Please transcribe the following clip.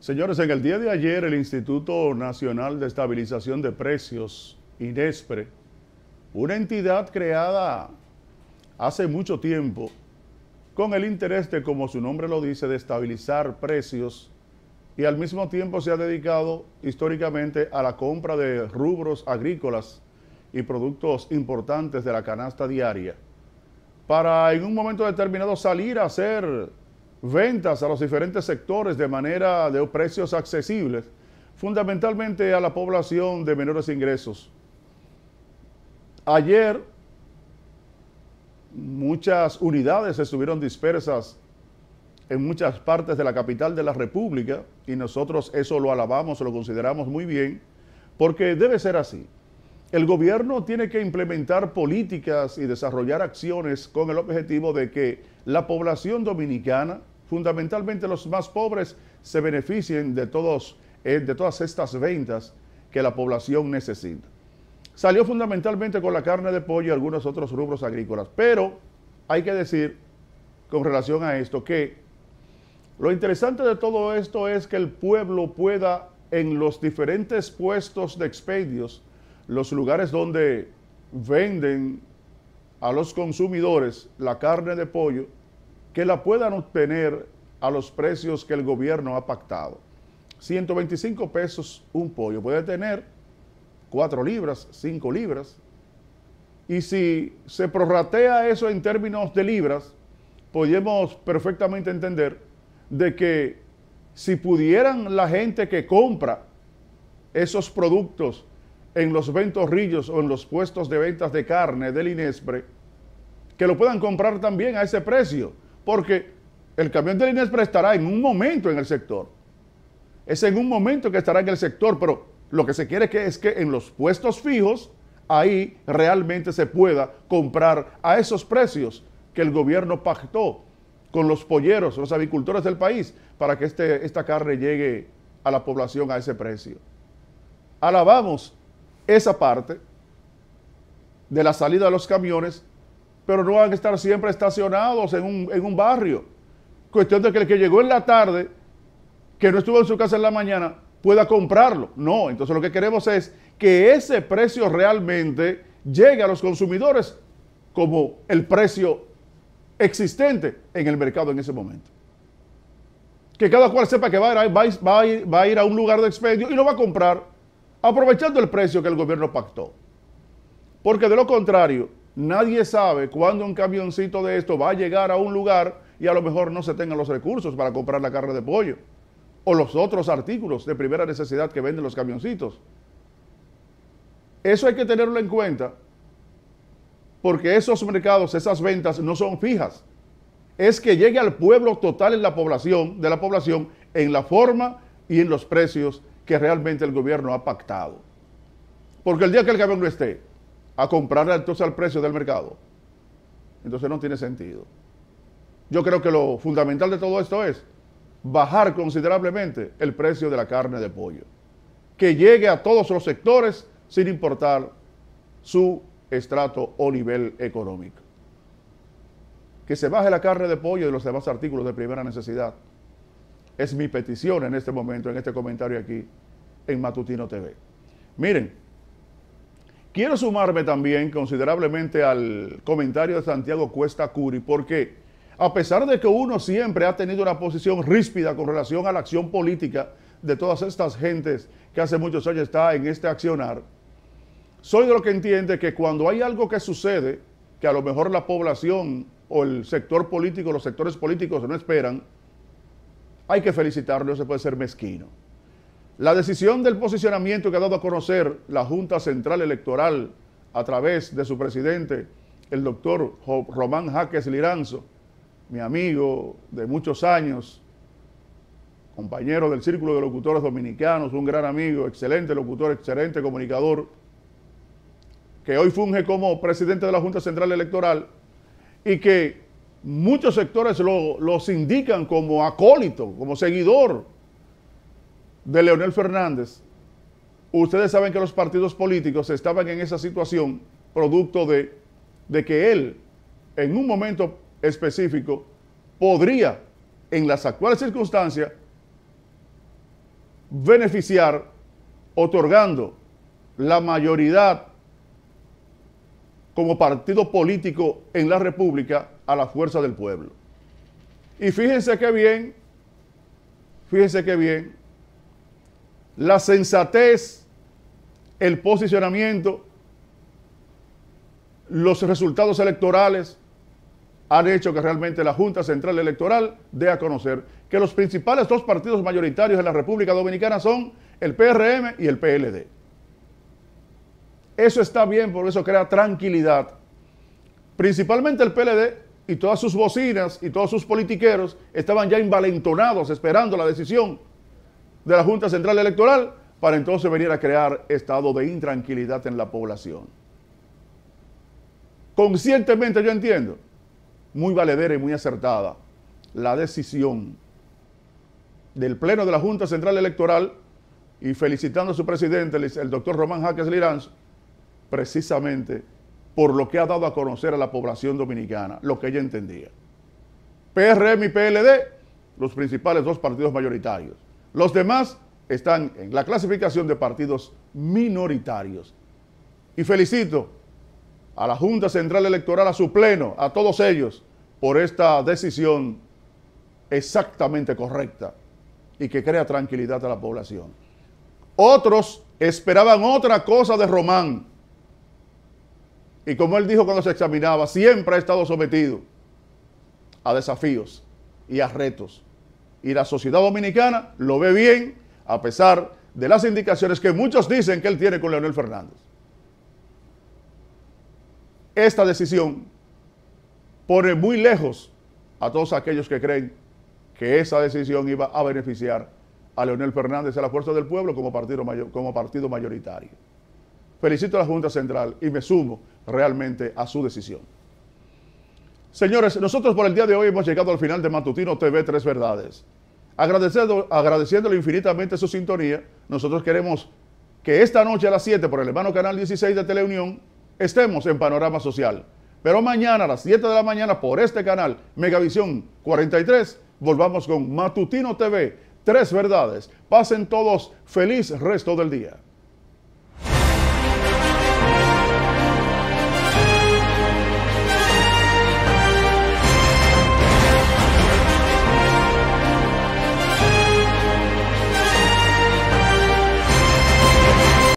Señores, en el día de ayer el Instituto Nacional de Estabilización de Precios, INESPRE, una entidad creada hace mucho tiempo con el interés de, como su nombre lo dice, de estabilizar precios y al mismo tiempo se ha dedicado históricamente a la compra de rubros agrícolas y productos importantes de la canasta diaria para en un momento determinado salir a hacer ventas a los diferentes sectores de manera de precios accesibles, fundamentalmente a la población de menores ingresos. Ayer muchas unidades estuvieron dispersas en muchas partes de la capital de la República y nosotros eso lo alabamos, lo consideramos muy bien, porque debe ser así. El gobierno tiene que implementar políticas y desarrollar acciones con el objetivo de que la población dominicana fundamentalmente los más pobres, se beneficien de, todos, eh, de todas estas ventas que la población necesita. Salió fundamentalmente con la carne de pollo y algunos otros rubros agrícolas, pero hay que decir con relación a esto que lo interesante de todo esto es que el pueblo pueda en los diferentes puestos de expedios, los lugares donde venden a los consumidores la carne de pollo, que la puedan obtener a los precios que el gobierno ha pactado. 125 pesos un pollo. Puede tener 4 libras, 5 libras. Y si se prorratea eso en términos de libras, podemos perfectamente entender de que si pudieran la gente que compra esos productos en los ventorrillos o en los puestos de ventas de carne del Inespre, que lo puedan comprar también a ese precio porque el camión de INESPRE estará en un momento en el sector. Es en un momento que estará en el sector, pero lo que se quiere es que en los puestos fijos, ahí realmente se pueda comprar a esos precios que el gobierno pactó con los polleros, los avicultores del país, para que este, esta carne llegue a la población a ese precio. Alabamos esa parte de la salida de los camiones pero no van a estar siempre estacionados en un, barrio. Cuestión de que el que llegó en la tarde, que no estuvo en su casa en la mañana, pueda comprarlo. No, entonces lo que queremos es que ese precio realmente llegue a los consumidores como el precio existente en el mercado en ese momento. Que cada cual sepa que va a, ir, a va a ir, a un lugar de expendio y lo va a comprar aprovechando el precio que el gobierno pactó. Porque de lo contrario, Nadie sabe cuándo un camioncito de esto va a llegar a un lugar y a lo mejor no se tengan los recursos para comprar la carne de pollo o los otros artículos de primera necesidad que venden los camioncitos. Eso hay que tenerlo en cuenta porque esos mercados, esas ventas no son fijas. Es que llegue al pueblo total en la población, de la población, en la forma y en los precios que realmente el gobierno ha pactado. Porque el día que el camión no esté, a comprarla entonces al precio del mercado. Entonces no tiene sentido. Yo creo que lo fundamental de todo esto es bajar considerablemente el precio de la carne de pollo, que llegue a todos los sectores sin importar su estrato o nivel económico. Que se baje la carne de pollo y los demás artículos de primera necesidad. Es mi petición en este momento, en este comentario aquí, en Matutino TV. Miren, Quiero sumarme también considerablemente al comentario de Santiago Cuesta Curi, porque a pesar de que uno siempre ha tenido una posición ríspida con relación a la acción política de todas estas gentes que hace muchos años está en este accionar, soy de lo que entiende que cuando hay algo que sucede, que a lo mejor la población o el sector político, los sectores políticos no esperan, hay que felicitarlo, no se puede ser mezquino. La decisión del posicionamiento que ha dado a conocer la Junta Central Electoral a través de su presidente, el doctor Román Jaques Liranzo, mi amigo de muchos años, compañero del Círculo de Locutores Dominicanos, un gran amigo, excelente locutor, excelente comunicador, que hoy funge como presidente de la Junta Central Electoral y que muchos sectores lo, los indican como acólito, como seguidor de Leonel Fernández, ustedes saben que los partidos políticos estaban en esa situación producto de, de que él, en un momento específico, podría, en las actuales circunstancias, beneficiar otorgando la mayoría como partido político en la República a la fuerza del pueblo. Y fíjense qué bien, fíjense qué bien, la sensatez, el posicionamiento, los resultados electorales han hecho que realmente la Junta Central Electoral dé a conocer que los principales dos partidos mayoritarios en la República Dominicana son el PRM y el PLD. Eso está bien por eso crea tranquilidad. Principalmente el PLD y todas sus bocinas y todos sus politiqueros estaban ya envalentonados esperando la decisión de la Junta Central Electoral para entonces venir a crear estado de intranquilidad en la población. Conscientemente yo entiendo, muy valedera y muy acertada, la decisión del Pleno de la Junta Central Electoral y felicitando a su presidente, el doctor Román Jaques Liranz, precisamente por lo que ha dado a conocer a la población dominicana, lo que ella entendía. PRM y PLD, los principales dos partidos mayoritarios. Los demás están en la clasificación de partidos minoritarios. Y felicito a la Junta Central Electoral, a su pleno, a todos ellos, por esta decisión exactamente correcta y que crea tranquilidad a la población. Otros esperaban otra cosa de Román. Y como él dijo cuando se examinaba, siempre ha estado sometido a desafíos y a retos y la sociedad dominicana lo ve bien, a pesar de las indicaciones que muchos dicen que él tiene con Leonel Fernández. Esta decisión pone muy lejos a todos aquellos que creen que esa decisión iba a beneficiar a Leonel Fernández a la Fuerza del Pueblo como partido, como partido mayoritario. Felicito a la Junta Central y me sumo realmente a su decisión. Señores, nosotros por el día de hoy hemos llegado al final de Matutino TV Tres Verdades. Agradeciendo, agradeciéndole infinitamente su sintonía, nosotros queremos que esta noche a las 7 por el hermano Canal 16 de Teleunión estemos en Panorama Social. Pero mañana a las 7 de la mañana por este canal, Megavisión 43, volvamos con Matutino TV, Tres Verdades. Pasen todos feliz resto del día.